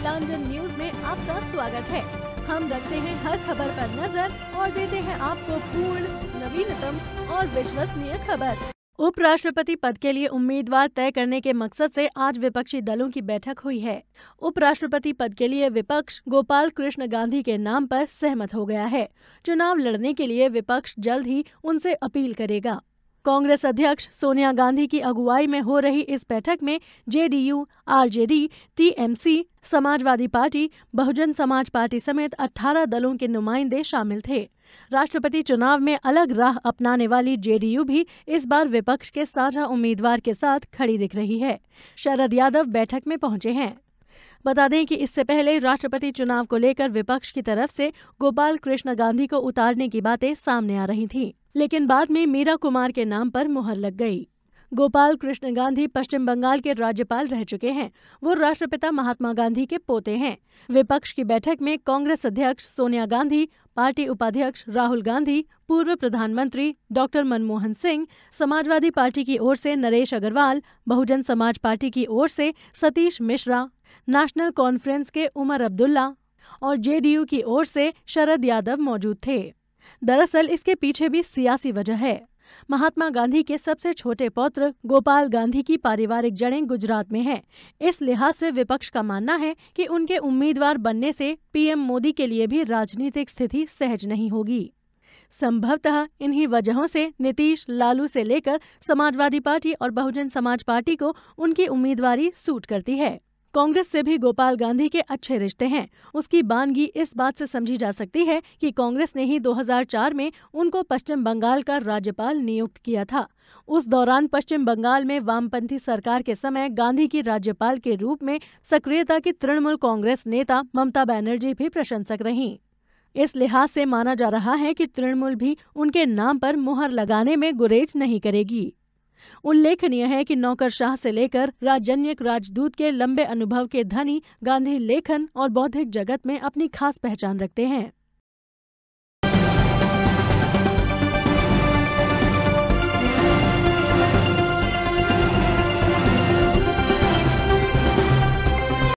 नीलांजन news में आपका स्वागत है हम रखते हैं हर खबर पर नजर और देते हैं आपको पूर्ण नवीनतम और विश्वसनीय खबर उपराष्ट्रपति पद के लिए उम्मीदवार तय करने के मकसद से आज विपक्षी दलों की बैठक हुई है उपराष्ट्रपति पद के लिए विपक्ष गोपाल कृष्ण गांधी के नाम पर सहमत हो गया है चुनाव लड़ने के लिए विपक्ष जल्द ही उनसे अपील करेगा कांग्रेस अध्यक्ष सोनिया गांधी की अगुवाई में हो रही इस बैठक में JDU RJD TMC Samajwadi Party Bahujan Samaj Party समेत 18 दलों के नुमाइंदे शामिल थे राष्ट्रपति चुनाव में अलग राह अपनाने वाली जेडीयू भी इस बार विपक्ष के साझा उम्मीदवार के साथ खड़ी दिख रही है शरद यादव बैठक में पहुंचे हैं बता दें कि इससे पहले राष्ट्रपति चुनाव को लेकर विपक्ष की तरफ से गोपाल कृष्ण गांधी को उतारने की बातें सामने आ रही थीं, लेकिन बाद में मीरा कुमार के नाम पर मुहर लग गई गोपाल कृष्ण गांधी पश्चिम बंगाल के राज्यपाल रह चुके हैं वो राष्ट्रपिता महात्मा गांधी के पोते हैं विपक्ष की बैठक में कांग्रेस अध्यक्ष सोनिया गांधी पार्टी उपाध्यक्ष राहुल गांधी पूर्व प्रधानमंत्री डॉक्टर मनमोहन सिंह समाजवादी पार्टी की ओर से नरेश अग्रवाल बहुजन समाज पार्टी की ओर से सतीश मिश्रा नेशनल कॉन्फ्रेंस के उमर अब्दुल्ला और जेडीयू की ओर से शरद यादव मौजूद थे दरअसल इसके पीछे भी सियासी वजह है महात्मा गांधी के सबसे छोटे पौत्र गोपाल गांधी की पारिवारिक जड़ें गुजरात में हैं। इस लिहाज से विपक्ष का मानना है कि उनके उम्मीदवार बनने से पीएम मोदी के लिए भी राजनीतिक स्थिति सहज नहीं होगी संभवतः इन्हीं वजहों से नीतीश लालू से लेकर समाजवादी पार्टी और बहुजन समाज पार्टी को उनकी उम्मीदवारी सूट करती है कांग्रेस से भी गोपाल गांधी के अच्छे रिश्ते हैं उसकी बानगी इस बात से समझी जा सकती है कि कांग्रेस ने ही 2004 में उनको पश्चिम बंगाल का राज्यपाल नियुक्त किया था उस दौरान पश्चिम बंगाल में वामपंथी सरकार के समय गांधी की राज्यपाल के रूप में सक्रियता की तृणमूल कांग्रेस नेता ममता बनर्जी भी प्रशंसक रहीं इस लिहाज से माना जा रहा है कि तृणमूल भी उनके नाम पर मुहर लगाने में गुरेज नहीं करेगी उल्लेखनीय है कि नौकरशाह से लेकर राजन्यक राजदूत के लंबे अनुभव के धनी गांधी लेखन और बौद्धिक जगत में अपनी खास पहचान रखते हैं